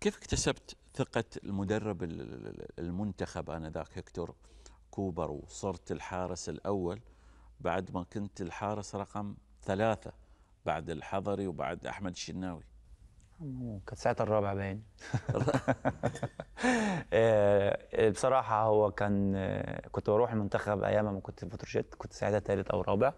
كيف اكتسبت ثقة المدرب المنتخب آنذاك هكتور كوبر وصرت الحارس الأول بعد ما كنت الحارس رقم ثلاثة بعد الحضري وبعد أحمد الشناوي كانت ساعة الرابع باين آه، بصراحة هو كان آه، كنت بروح المنتخب أيام ما كنت في بتروشيت كنت ساعتها ثالث أو رابع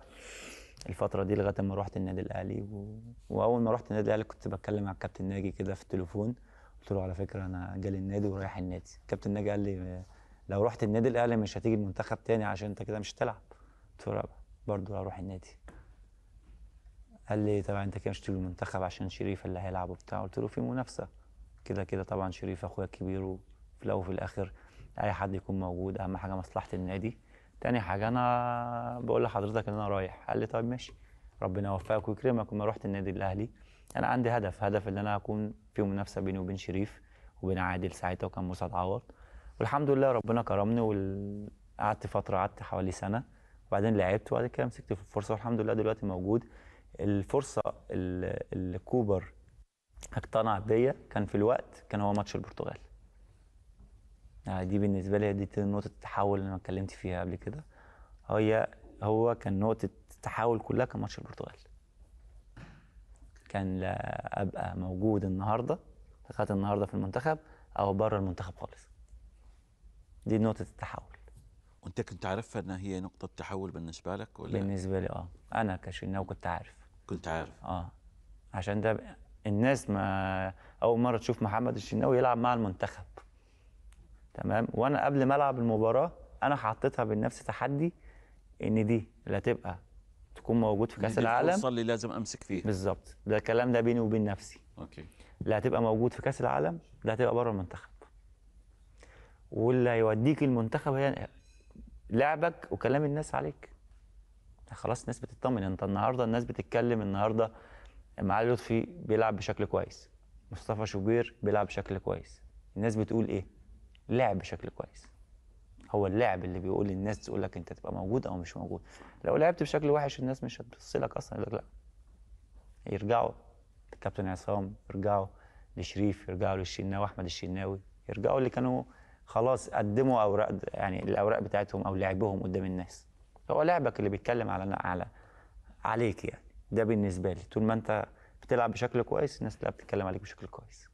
الفترة دي لغاية ما رحت النادي الأهلي و... وأول ما رحت النادي الأهلي كنت بتكلم مع الكابتن ناجي كده في التليفون قلت له على فكره انا جالي النادي ورايح النادي كابتن ناجي قال لي لو رحت النادي الاهلي مش هتيجي المنتخب تاني عشان انت كده مش هتلعب قلت له برضه هروح النادي قال لي طبعا انت كده مش هتيجي المنتخب عشان شريف اللي هيلعب وبتاع قلت له في منافسه كده كده طبعا شريف اخويا الكبير وفي الاول وفي الاخر اي حد يكون موجود اهم حاجه مصلحه النادي تاني حاجه انا بقول لحضرتك ان انا رايح قال لي طيب ماشي ربنا يوفقك ويكرمك وما رحت النادي الاهلي انا عندي هدف هدف ان انا اكون في منافسه بيني وبين شريف وبين عادل ساعتها وكان موسى اتعوض والحمد لله ربنا كرمني وقعدت فتره قعدت حوالي سنه وبعدين لعبت وبعد كده مسكت في الفرصه والحمد لله دلوقتي موجود الفرصه اللي كوبر اقتنع بيا كان في الوقت كان هو ماتش البرتغال يعني دي بالنسبه لي دي نقطه التحول اللي انا اتكلمت فيها قبل كده هي هو كان نقطه التحول كلها كان ماتش البرتغال كان لا ابقى موجود النهارده لغايه النهارده في المنتخب او بره المنتخب خالص دي نقطه التحول وانت كنت عارفها انها هي نقطه تحول بالنسبه لك ولا بالنسبه لي اه انا كشناوي كنت عارف كنت عارف اه عشان ده الناس ما اول مره تشوف محمد الشناوي يلعب مع المنتخب تمام وانا قبل ما العب المباراه انا حطيتها بالنفس تحدي ان دي اللي هتبقى تكون موجود في كاس العالم الفرصه اللي لازم امسك فيها بالظبط ده الكلام ده بيني وبين نفسي اوكي اللي هتبقى موجود في كاس العالم ده هتبقى بره المنتخب واللي هيوديك المنتخب هي لعبك وكلام الناس عليك خلاص الناس بتطمن انت النهارده الناس بتتكلم النهارده معالي لطفي بيلعب بشكل كويس مصطفى شوبير بيلعب بشكل كويس الناس بتقول ايه لعب بشكل كويس هو اللعب اللي بيقول الناس تقول لك انت تبقى موجود او مش موجود لو لعبت بشكل وحش الناس مش هتبص لك اصلا يقول لك لا يرجعوا كابتن عصام يرجعوا لشريف يرجعوا للشناوي احمد الشناوي يرجعوا اللي كانوا خلاص قدموا اوراق يعني الاوراق بتاعتهم او لعبهم قدام الناس هو لعبك اللي بيتكلم على على عليك يعني ده بالنسبه لي طول ما انت بتلعب بشكل كويس الناس تلعب بتتكلم عليك بشكل كويس